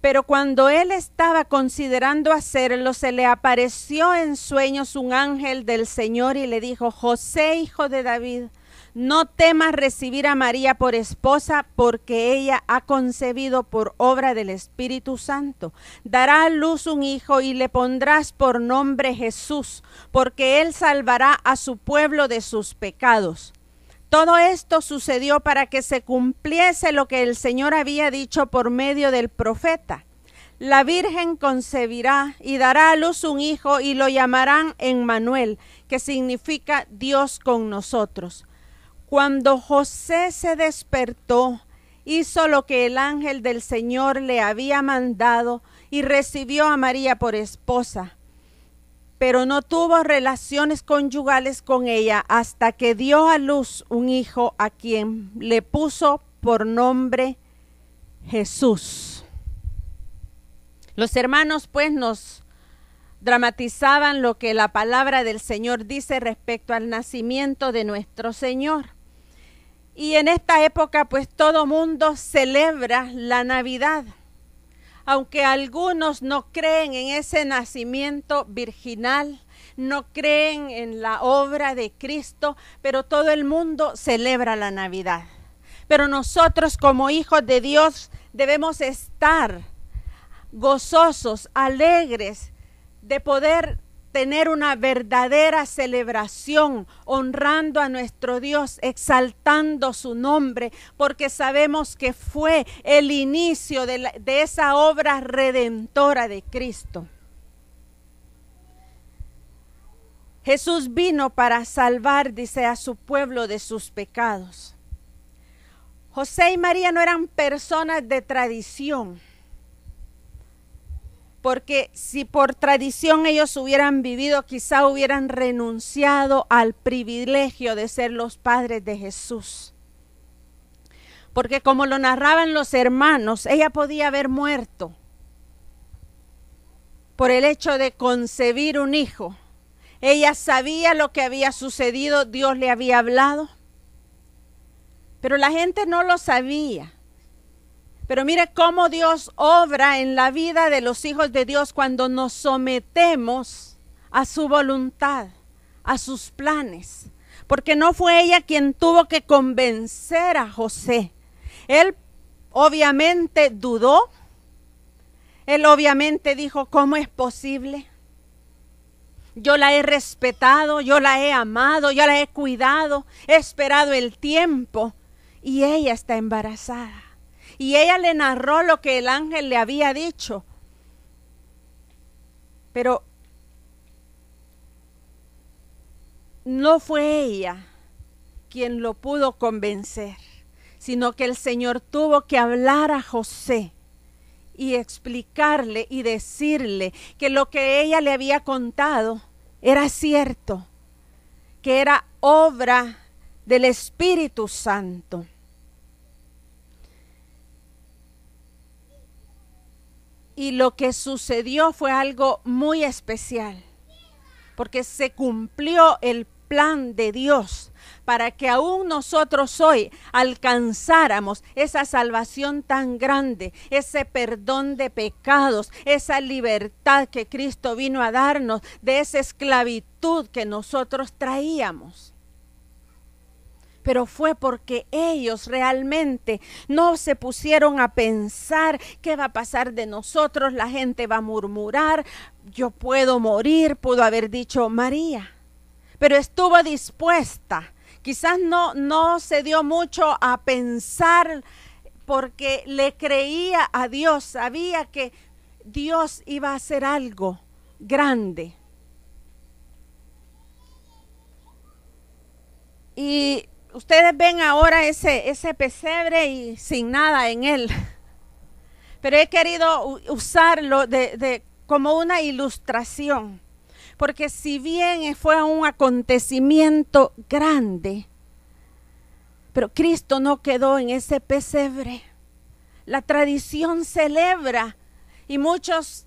Pero cuando él estaba considerando hacerlo, se le apareció en sueños un ángel del Señor y le dijo, José, hijo de David, no temas recibir a María por esposa, porque ella ha concebido por obra del Espíritu Santo. Dará a luz un hijo y le pondrás por nombre Jesús, porque él salvará a su pueblo de sus pecados. Todo esto sucedió para que se cumpliese lo que el Señor había dicho por medio del profeta. La Virgen concebirá y dará a luz un hijo y lo llamarán Emmanuel, que significa Dios con nosotros. Cuando José se despertó, hizo lo que el ángel del Señor le había mandado y recibió a María por esposa pero no tuvo relaciones conyugales con ella hasta que dio a luz un hijo a quien le puso por nombre Jesús. Los hermanos pues nos dramatizaban lo que la palabra del Señor dice respecto al nacimiento de nuestro Señor. Y en esta época pues todo mundo celebra la Navidad aunque algunos no creen en ese nacimiento virginal, no creen en la obra de Cristo, pero todo el mundo celebra la Navidad. Pero nosotros como hijos de Dios debemos estar gozosos, alegres de poder tener una verdadera celebración, honrando a nuestro Dios, exaltando su nombre, porque sabemos que fue el inicio de, esa obra redentora de Cristo. Jesús vino para salvar, dice, a su pueblo de sus pecados. José y María no eran personas de tradición porque si por tradición ellos hubieran vivido, quizá hubieran renunciado al privilegio de ser los padres de Jesús. Porque como lo narraban los hermanos, ella podía haber muerto por el hecho de concebir un hijo. Ella sabía lo que había sucedido, Dios le había hablado, pero la gente no lo sabía. Pero mire cómo Dios obra en la vida de los hijos de Dios cuando nos sometemos a su voluntad, a sus planes. Porque no fue ella quien tuvo que convencer a José. Él obviamente dudó. Él obviamente dijo, ¿cómo es posible? Yo la he respetado, yo la he amado, yo la he cuidado, he esperado el tiempo y ella está embarazada y ella le narró lo que el ángel le había dicho. Pero no fue ella quien lo pudo convencer, sino que el Señor tuvo que hablar a José y explicarle y decirle que lo que ella le había contado era cierto, que era obra del Espíritu Santo. Y lo que sucedió fue algo muy especial, porque se cumplió el plan de Dios para que aún nosotros hoy alcanzáramos esa salvación tan grande, ese perdón de pecados, esa libertad que Cristo vino a darnos de esa esclavitud que nosotros traíamos pero fue porque ellos realmente no se pusieron a pensar qué va a pasar de nosotros, la gente va a murmurar, yo puedo morir, pudo haber dicho María, pero estuvo dispuesta. Quizás no, no se dio mucho a pensar porque le creía a Dios, sabía que Dios iba a hacer algo grande. Y ustedes ven ahora ese, ese pesebre y sin nada en él. Pero he querido usarlo de, como una ilustración. Porque si bien fue un acontecimiento grande, pero Cristo no quedó en ese pesebre. La tradición celebra y muchos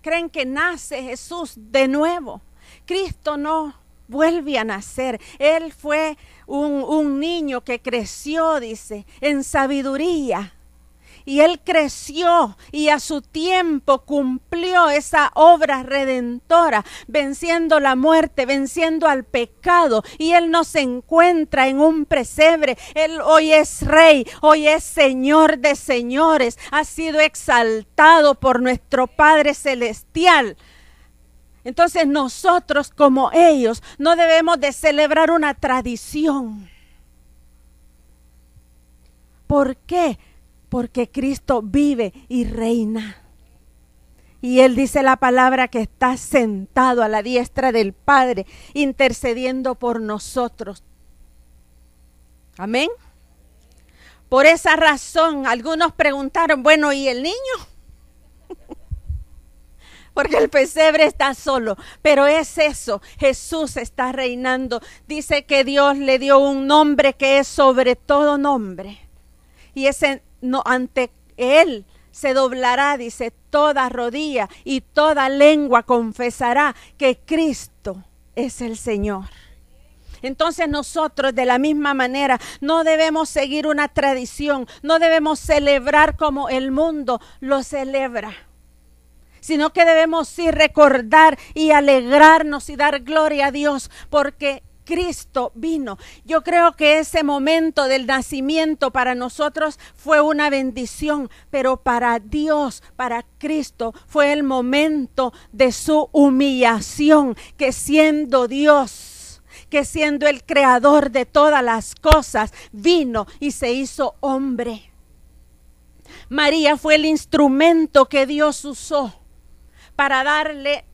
creen que nace Jesús de nuevo. Cristo no vuelve a nacer. Él fue un, un niño que creció, dice, en sabiduría. Y él creció y a su tiempo cumplió esa obra redentora, venciendo la muerte, venciendo al pecado. Y él no se encuentra en un presebre. Él hoy es rey, hoy es señor de señores. Ha sido exaltado por nuestro Padre Celestial. Entonces nosotros como ellos no debemos de celebrar una tradición. ¿Por qué? Porque Cristo vive y reina. Y Él dice la palabra que está sentado a la diestra del Padre, intercediendo por nosotros. Amén. Por esa razón, algunos preguntaron, bueno, ¿y el niño? porque el pesebre está solo. Pero es eso, Jesús está reinando. Dice que Dios le dio un nombre que es sobre todo nombre. Y ese no, ante él se doblará, dice, toda rodilla y toda lengua confesará que Cristo es el Señor. Entonces nosotros de la misma manera no debemos seguir una tradición, no debemos celebrar como el mundo lo celebra sino que debemos sí recordar y alegrarnos y dar gloria a Dios porque Cristo vino. Yo creo que ese momento del nacimiento para nosotros fue una bendición, pero para Dios, para Cristo, fue el momento de su humillación, que siendo Dios que siendo el creador de todas las cosas, vino y se hizo hombre. María fue el instrumento que Dios usó para darle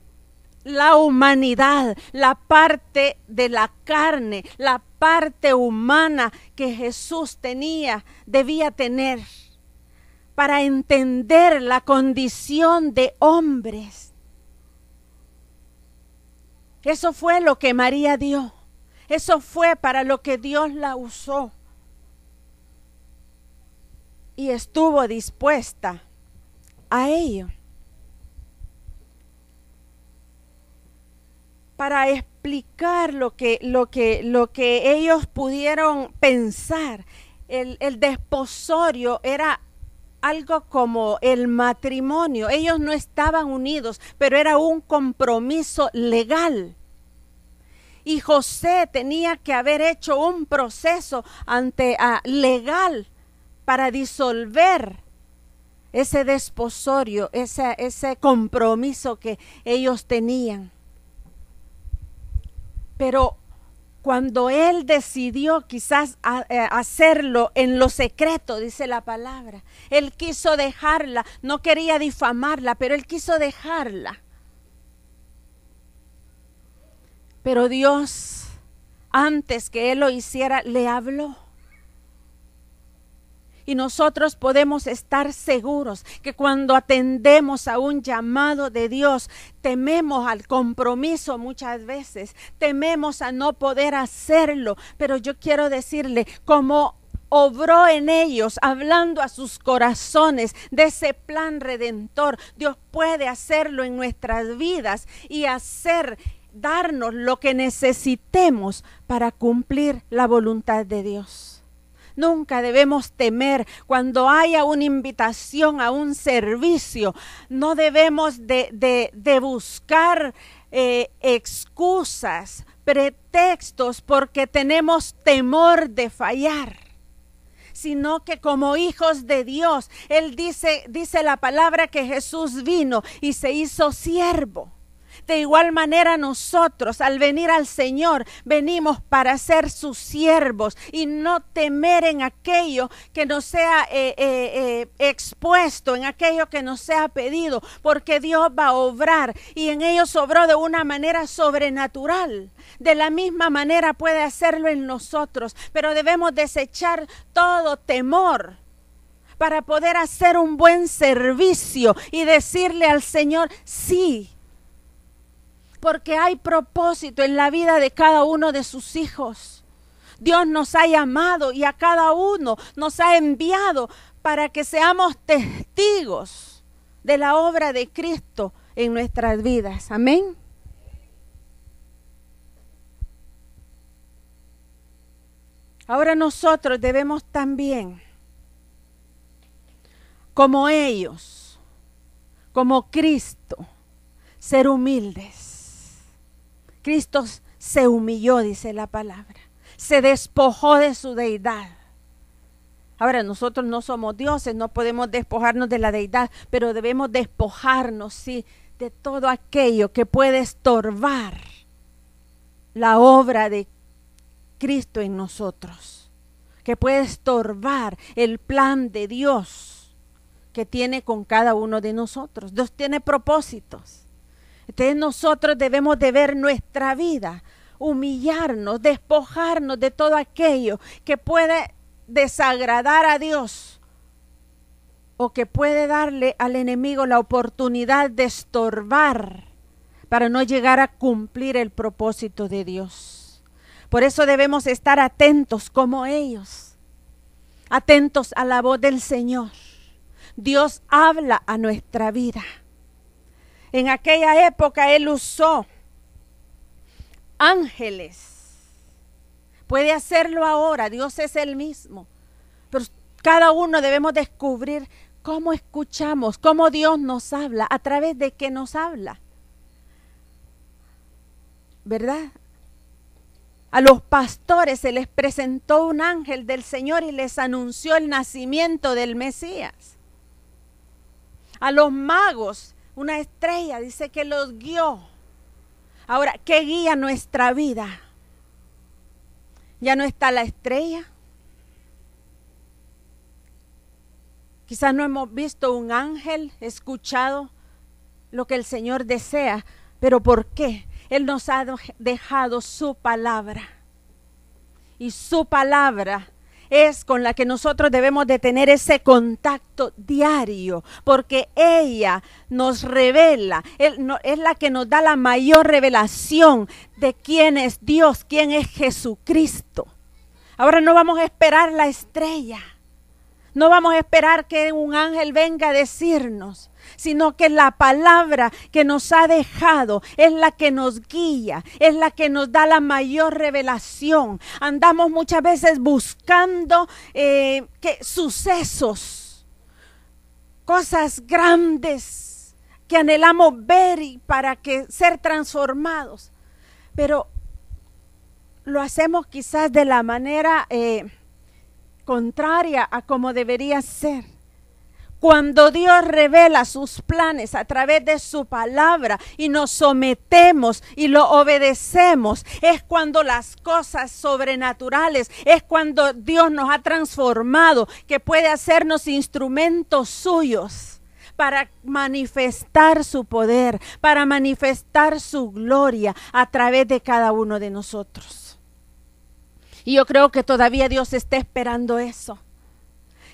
la humanidad, la parte de la carne, la parte humana que Jesús tenía, debía tener, para entender la condición de hombres. Eso fue lo que María dio. Eso fue para lo que Dios la usó. Y estuvo dispuesta a ello. para explicar lo que, lo que, lo que ellos pudieron pensar. El, desposorio era algo como el matrimonio. Ellos no estaban unidos, pero era un compromiso legal. Y José tenía que haber hecho un proceso ante ah, legal para disolver ese desposorio, ese, ese compromiso que ellos tenían. Pero cuando él decidió quizás eh, hacerlo en lo secreto, dice la palabra, él quiso dejarla, no quería difamarla, pero él quiso dejarla. Pero Dios, antes que él lo hiciera, le habló. Y nosotros podemos estar seguros que cuando atendemos a un llamado de Dios, tememos al compromiso muchas veces, tememos a no poder hacerlo. Pero yo quiero decirle, como obró en ellos, hablando a sus corazones de ese plan redentor. Dios puede hacerlo en nuestras vidas y hacer, darnos lo que necesitemos para cumplir la voluntad de Dios. Nunca debemos temer cuando haya una invitación a un servicio. No debemos de, buscar eh, excusas, pretextos, porque tenemos temor de fallar sino que como hijos de Dios, Él dice, dice la palabra que Jesús vino y se hizo siervo de igual manera nosotros al venir al Señor venimos para ser sus siervos y no temer en aquello que nos sea eh, eh, eh, expuesto, en aquello que nos sea pedido, porque Dios va a obrar y en ellos obró de una manera sobrenatural. De la misma manera puede hacerlo en nosotros, pero debemos desechar todo temor para poder hacer un buen servicio y decirle al Señor, sí, porque hay propósito en la vida de cada uno de sus hijos. Dios nos ha llamado y a cada uno nos ha enviado para que seamos testigos de la obra de Cristo en nuestras vidas. Amén. Ahora nosotros debemos también, como ellos, como Cristo, ser humildes Cristo se humilló, dice la palabra. Se despojó de su deidad. Ahora, nosotros no somos dioses, no podemos despojarnos de la deidad, pero debemos despojarnos, sí, de todo aquello que puede estorbar la obra de Cristo en nosotros, que puede estorbar el plan de Dios que tiene con cada uno de nosotros. Dios tiene propósitos. Entonces nosotros debemos de ver nuestra vida, humillarnos, despojarnos de todo aquello que puede desagradar a Dios o que puede darle al enemigo la oportunidad de estorbar para no llegar a cumplir el propósito de Dios. Por eso debemos estar atentos como ellos, atentos a la voz del Señor. Dios habla a nuestra vida. En aquella época él usó ángeles. Puede hacerlo ahora, Dios es el mismo. Pero cada uno debemos descubrir cómo escuchamos, cómo Dios nos habla, a través de qué nos habla. ¿Verdad? A los pastores se les presentó un ángel del Señor y les anunció el nacimiento del Mesías. A los magos una estrella, dice que los guió. Ahora, ¿qué guía nuestra vida? Ya no está la estrella. Quizás no hemos visto un ángel, escuchado lo que el Señor desea, pero ¿por qué? Él nos ha dejado su palabra. Y su palabra es con la que nosotros debemos de tener ese contacto diario, porque ella nos revela, es la que nos da la mayor revelación de quién es Dios, quién es Jesucristo. Ahora no vamos a esperar la estrella. No vamos a esperar que un ángel venga a decirnos, sino que la palabra que nos ha dejado es la que nos guía, es la que nos da la mayor revelación. Andamos muchas veces buscando eh, sucesos, cosas grandes que anhelamos ver y para que ser transformados, pero lo hacemos quizás de la manera... Eh, contraria a como debería ser. Cuando Dios revela sus planes a través de su palabra y nos sometemos y lo obedecemos, es cuando las cosas sobrenaturales, es cuando Dios nos ha transformado, que puede hacernos instrumentos suyos para manifestar su poder, para manifestar su gloria a través de cada uno de nosotros. Y yo creo que todavía Dios está esperando eso.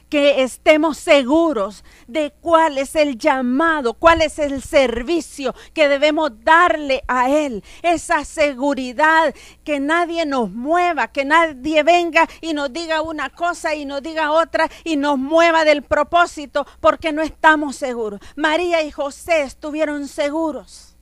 Que estemos seguros de cuál es el llamado, cuál es el servicio que debemos darle a Él. Esa seguridad que nadie nos mueva, que nadie venga y nos diga una cosa y nos diga otra y nos mueva del propósito porque no estamos seguros. María y José estuvieron seguros.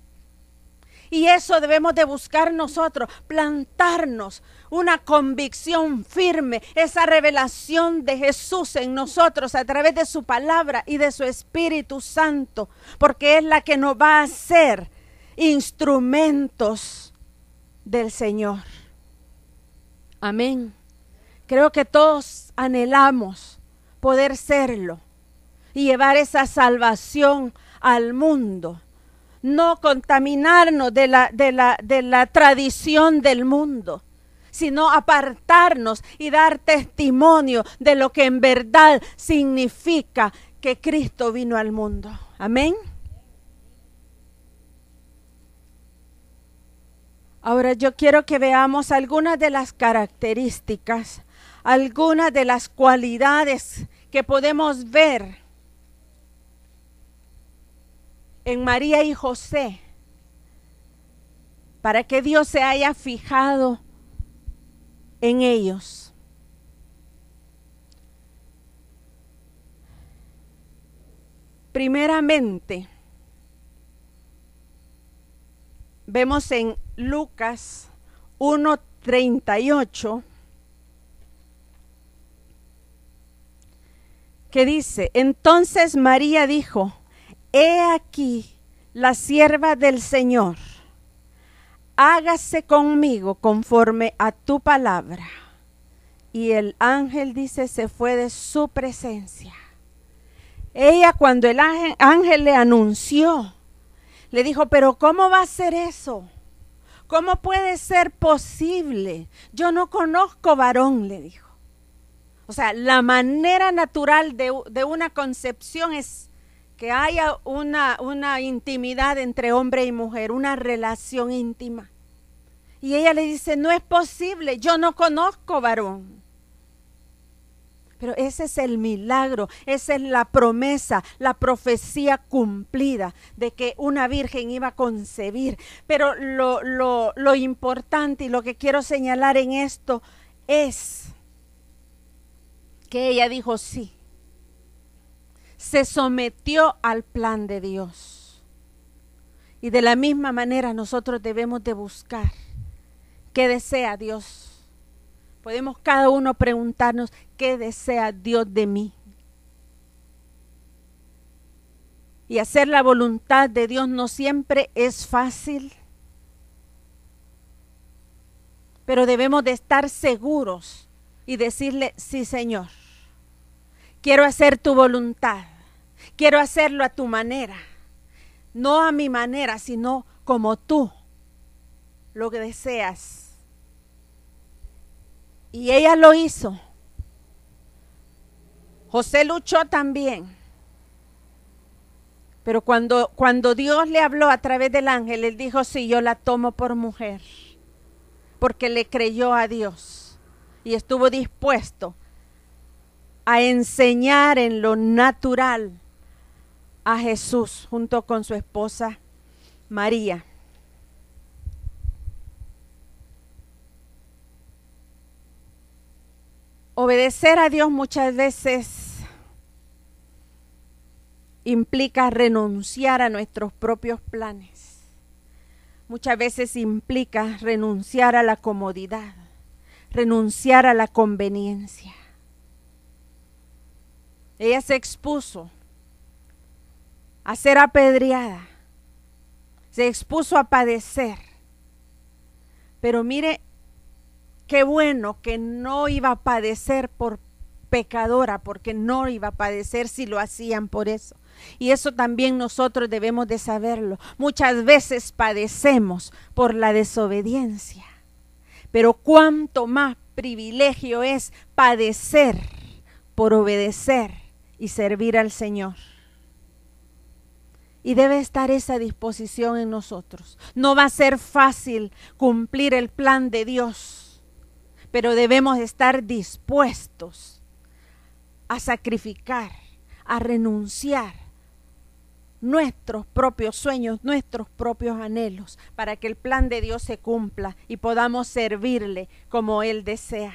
Y eso debemos de buscar nosotros, plantarnos una convicción firme, esa revelación de Jesús en nosotros a través de su palabra y de su Espíritu Santo, porque es la que nos va a hacer instrumentos del Señor. Amén. Creo que todos anhelamos poder serlo y llevar esa salvación al mundo no contaminarnos de la, de la, tradición del mundo sino apartarnos y dar testimonio de lo que en verdad significa que Cristo vino al mundo. Amén. Ahora yo quiero que veamos algunas de las características, algunas de las cualidades que podemos ver en María y José, para que Dios se haya fijado en ellos. Primeramente, vemos en Lucas 1.38 que dice, entonces María dijo, he aquí la sierva del Señor, hágase conmigo conforme a tu palabra. Y el ángel dice, se fue de su presencia. Ella cuando el ángel, le anunció, le dijo, pero ¿cómo va a ser eso? ¿Cómo puede ser posible? Yo no conozco varón, le dijo. O sea, la manera natural de, de una concepción es haya una, una intimidad entre hombre y mujer, una relación íntima. Y ella le dice, no es posible, yo no conozco varón. Pero ese es el milagro, esa es la promesa, la profecía cumplida de que una virgen iba a concebir. Pero lo, lo, lo importante y lo que quiero señalar en esto es que ella dijo sí se sometió al plan de Dios. Y de la misma manera nosotros debemos de buscar qué desea Dios. Podemos cada uno preguntarnos qué desea Dios de mí. Y hacer la voluntad de Dios no siempre es fácil, pero debemos de estar seguros y decirle, sí Señor, quiero hacer tu voluntad Quiero hacerlo a tu manera. No a mi manera, sino como tú lo que deseas. Y ella lo hizo. José luchó también. Pero cuando, cuando Dios le habló a través del ángel, él dijo, sí, yo la tomo por mujer, porque le creyó a Dios y estuvo dispuesto a enseñar en lo natural a Jesús junto con su esposa María. Obedecer a Dios muchas veces implica renunciar a nuestros propios planes. Muchas veces implica renunciar a la comodidad, renunciar a la conveniencia. Ella se expuso a ser apedreada, se expuso a padecer. Pero mire, qué bueno que no iba a padecer por pecadora, porque no iba a padecer si lo hacían por eso. Y eso también nosotros debemos de saberlo. Muchas veces padecemos por la desobediencia. Pero cuánto más privilegio es padecer por obedecer y servir al Señor. Y debe estar esa disposición en nosotros. No va a ser fácil cumplir el plan de Dios, pero debemos estar dispuestos a sacrificar, a renunciar nuestros propios sueños, nuestros propios anhelos, para que el plan de Dios se cumpla y podamos servirle como Él desea.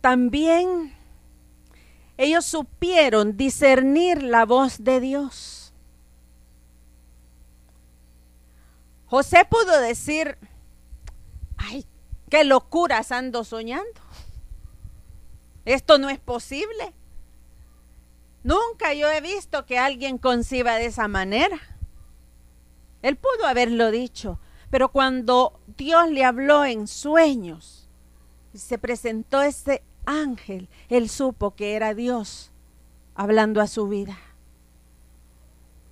También ellos supieron discernir la voz de Dios. José pudo decir, ay, qué locuras ando soñando. Esto no es posible. Nunca yo he visto que alguien conciba de esa manera. Él pudo haberlo dicho, pero cuando Dios le habló en sueños, y se presentó ese ángel, él supo que era Dios hablando a su vida.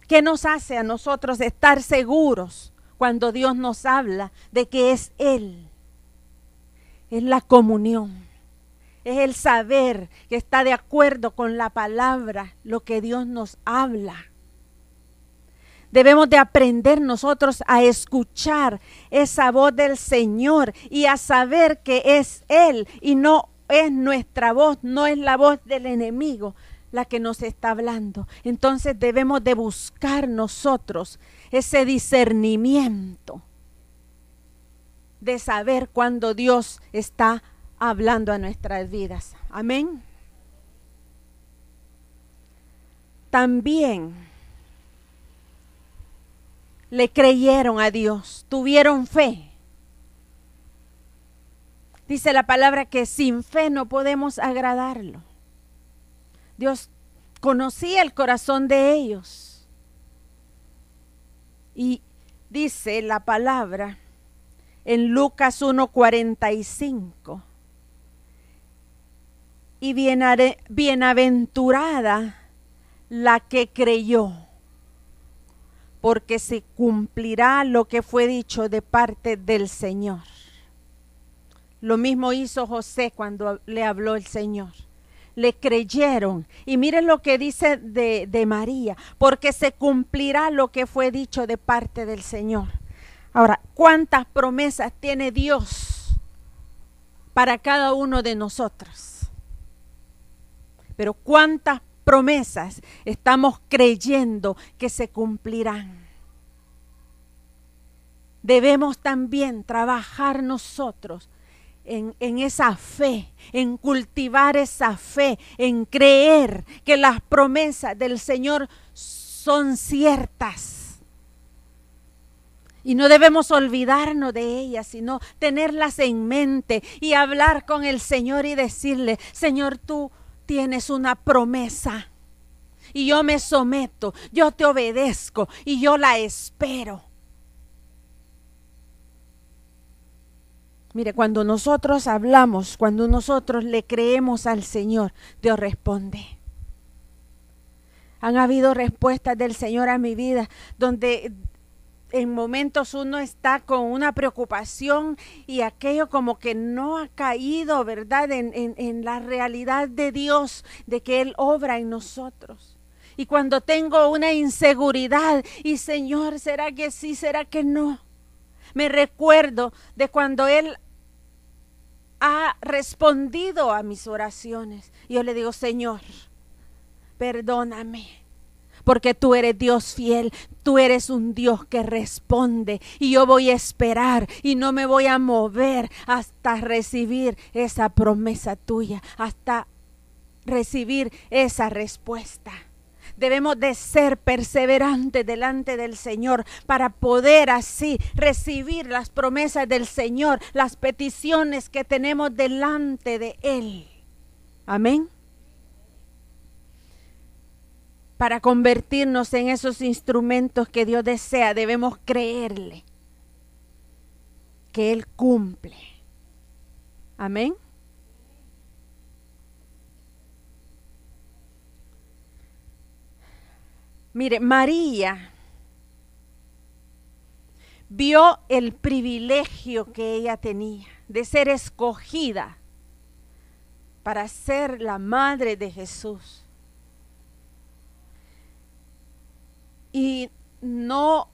¿Qué nos hace a nosotros estar seguros cuando Dios nos habla de que es Él? Es la comunión, es el saber que está de acuerdo con la palabra, lo que Dios nos habla. Debemos de aprender nosotros a escuchar esa voz del Señor y a saber que es Él y no es nuestra voz, no es la voz del enemigo la que nos está hablando. Entonces debemos de buscar nosotros ese discernimiento de saber cuando Dios está hablando a nuestras vidas. Amén. También le creyeron a Dios, tuvieron fe. Dice la palabra que sin fe no podemos agradarlo. Dios conocía el corazón de ellos. Y dice la palabra en Lucas 1:45. Y bienaventurada la que creyó, porque se cumplirá lo que fue dicho de parte del Señor. Lo mismo hizo José cuando le habló el Señor. Le creyeron. Y miren lo que dice de, de María, porque se cumplirá lo que fue dicho de parte del Señor. Ahora, ¿cuántas promesas tiene Dios para cada uno de nosotros? Pero ¿cuántas promesas estamos creyendo que se cumplirán? Debemos también trabajar nosotros en, esa fe, en cultivar esa fe, en creer que las promesas del Señor son ciertas. Y no debemos olvidarnos de ellas, sino tenerlas en mente y hablar con el Señor y decirle, Señor, tú tienes una promesa. Y yo me someto, yo te obedezco y yo la espero. Mire, cuando nosotros hablamos, cuando nosotros le creemos al Señor, Dios responde. Han habido respuestas del Señor a mi vida, donde en momentos uno está con una preocupación y aquello como que no ha caído, ¿verdad?, en, la realidad de Dios, de que Él obra en nosotros y cuando tengo una inseguridad y Señor, ¿será que sí? ¿Será que no? Me recuerdo de cuando Él ha respondido a mis oraciones. yo le digo, Señor, perdóname. Porque tú eres Dios fiel, tú eres un Dios que responde y yo voy a esperar y no me voy a mover hasta recibir esa promesa tuya, hasta recibir esa respuesta. Debemos de ser perseverantes delante del Señor para poder así recibir las promesas del Señor, las peticiones que tenemos delante de Él. Amén. Para convertirnos en esos instrumentos que Dios desea, debemos creerle que Él cumple. Amén. Mire, María vio el privilegio que ella tenía de ser escogida para ser la madre de Jesús. Y no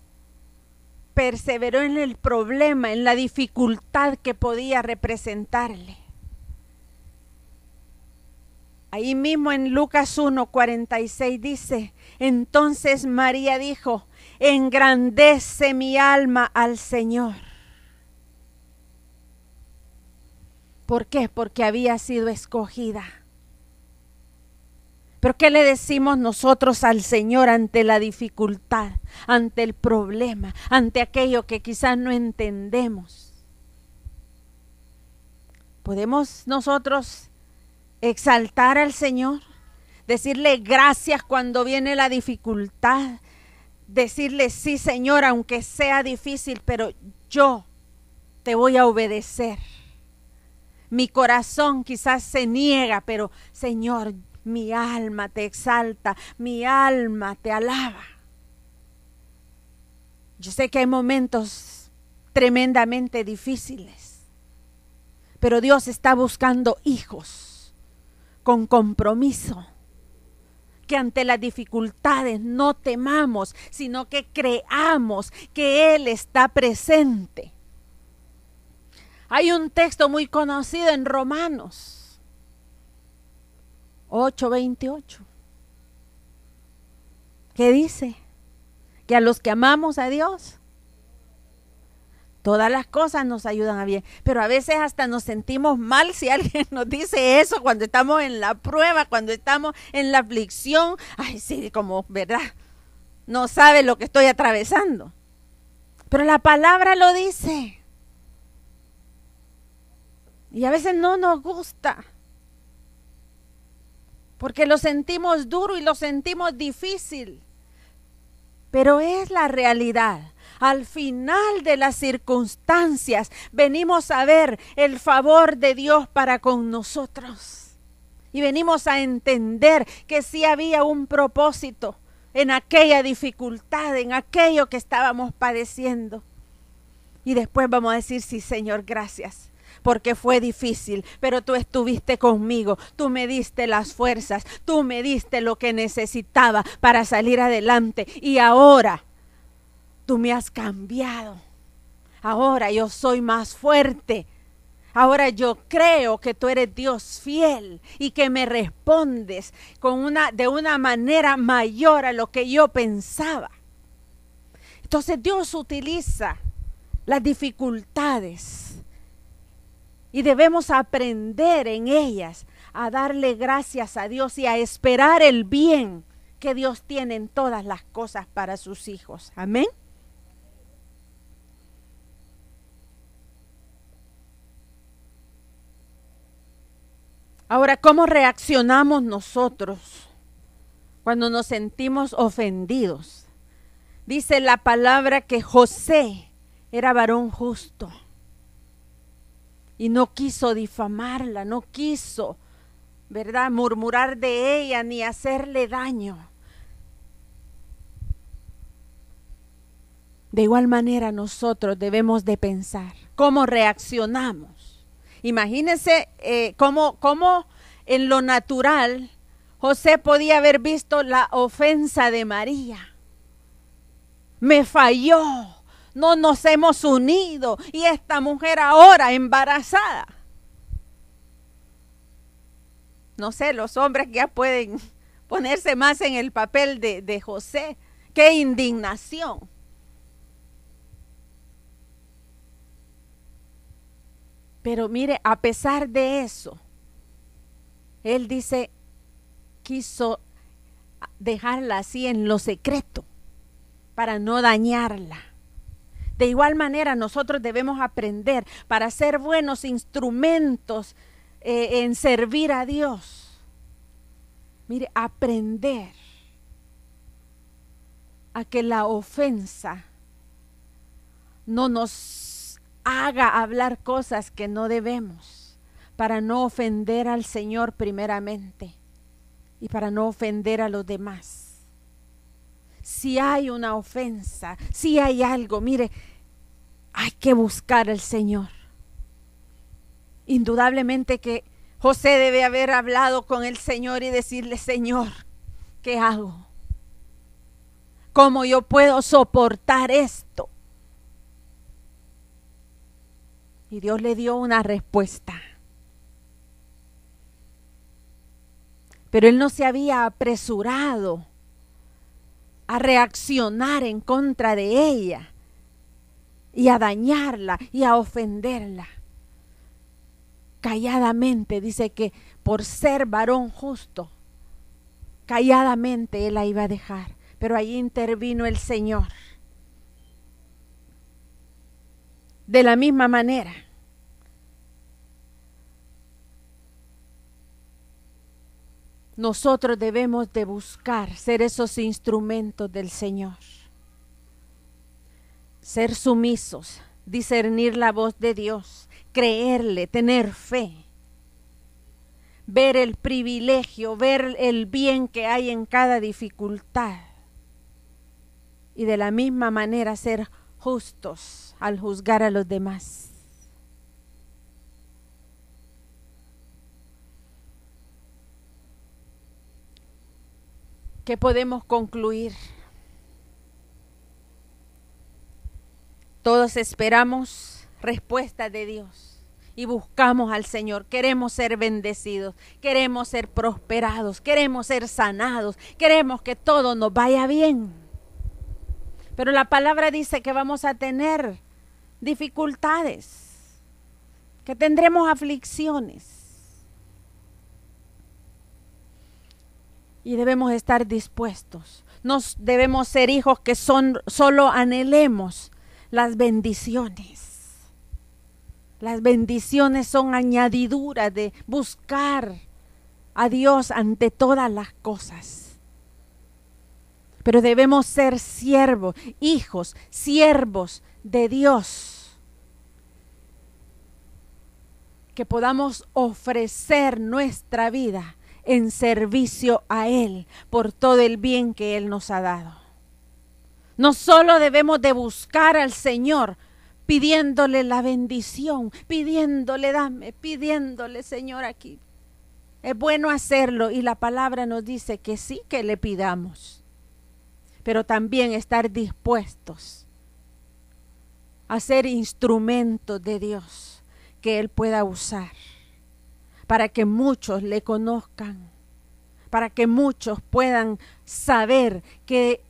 perseveró en el problema, en la dificultad que podía representarle. Ahí mismo en Lucas 1, 46 dice, entonces María dijo, engrandece mi alma al Señor. ¿Por qué? Porque había sido escogida. Pero ¿qué le decimos nosotros al Señor ante la dificultad, ante el problema, ante aquello que quizás no entendemos? ¿Podemos nosotros exaltar al Señor? decirle gracias cuando viene la dificultad, decirle sí Señor, aunque sea difícil, pero yo te voy a obedecer. Mi corazón quizás se niega, pero Señor, mi alma te exalta, mi alma te alaba. Yo sé que hay momentos tremendamente difíciles, pero Dios está buscando hijos con compromiso que ante las dificultades no temamos, sino que creamos que Él está presente. Hay un texto muy conocido en Romanos 8:28 que dice que a los que amamos a Dios, Todas las cosas nos ayudan a bien, pero a veces hasta nos sentimos mal si alguien nos dice eso cuando estamos en la prueba, cuando estamos en la aflicción. Ay, sí, como, ¿verdad? No sabe lo que estoy atravesando. Pero la palabra lo dice. Y a veces no nos gusta. Porque lo sentimos duro y lo sentimos difícil. Pero es la realidad. Al final de las circunstancias venimos a ver el favor de Dios para con nosotros. Y venimos a entender que sí había un propósito en aquella dificultad, en aquello que estábamos padeciendo. Y después vamos a decir, sí, Señor, gracias porque fue difícil, pero tú estuviste conmigo, tú me diste las fuerzas, tú me diste lo que necesitaba para salir adelante y ahora tú me has cambiado. Ahora yo soy más fuerte. Ahora yo creo que tú eres Dios fiel y que me respondes con una, de una manera mayor a lo que yo pensaba. Entonces Dios utiliza las dificultades y debemos aprender en ellas a darle gracias a Dios y a esperar el bien que Dios tiene en todas las cosas para sus hijos. Amén. Ahora, ¿cómo reaccionamos nosotros cuando nos sentimos ofendidos? Dice la palabra que José era varón justo y no quiso difamarla, no quiso, ¿verdad?, murmurar de ella ni hacerle daño. De igual manera nosotros debemos de pensar cómo reaccionamos Imagínense eh, cómo, cómo en lo natural José podía haber visto la ofensa de María. Me falló, no nos hemos unido y esta mujer ahora embarazada. No sé, los hombres ya pueden ponerse más en el papel de, de José. Qué indignación. Pero mire, a pesar de eso, él dice, quiso dejarla así en lo secreto para no dañarla. De igual manera, nosotros debemos aprender para ser buenos instrumentos eh, en servir a Dios. Mire, aprender a que la ofensa no nos haga hablar cosas que no debemos para no ofender al Señor primeramente y para no ofender a los demás. Si hay una ofensa, si hay algo, mire, hay que buscar al Señor. Indudablemente que José debe haber hablado con el Señor y decirle, Señor, ¿qué hago? ¿Cómo yo puedo soportar esto? Y Dios le dio una respuesta. Pero él no se había apresurado a reaccionar en contra de ella y a dañarla y a ofenderla. Calladamente dice que por ser varón justo, calladamente él la iba a dejar, pero ahí intervino el Señor. de la misma manera. Nosotros debemos de buscar ser esos instrumentos del Señor. Ser sumisos, discernir la voz de Dios, creerle, tener fe. Ver el privilegio, ver el bien que hay en cada dificultad. Y de la misma manera ser justos al juzgar a los demás. ¿Qué podemos concluir? Todos esperamos respuesta de Dios y buscamos al Señor. Queremos ser bendecidos, queremos ser prosperados, queremos ser sanados, queremos que todo nos vaya bien. Pero la palabra dice que vamos a tener dificultades, que tendremos aflicciones. Y debemos estar dispuestos. Nos debemos ser hijos que son, solo anhelemos las bendiciones. Las bendiciones son añadidura de buscar a Dios ante todas las cosas. Pero debemos ser siervos, hijos, siervos de Dios. Que podamos ofrecer nuestra vida en servicio a Él por todo el bien que Él nos ha dado. No solo debemos de buscar al Señor pidiéndole la bendición, pidiéndole dame, pidiéndole Señor aquí. Es bueno hacerlo y la palabra nos dice que sí que le pidamos, pero también estar dispuestos a ser instrumento de Dios que Él pueda usar para que muchos le conozcan, para que muchos puedan saber que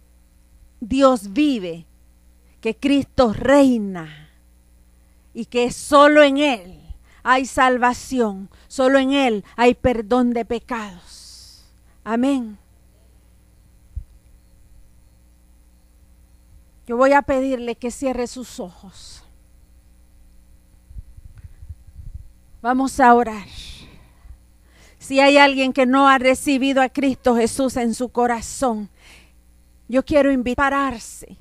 Dios vive, que Cristo reina y que solo en Él hay salvación, solo en Él hay perdón de pecados. Amén. yo voy a pedirle que cierre sus ojos. Vamos a orar. Si hay alguien que no ha recibido a Cristo Jesús en su corazón, yo quiero invitarse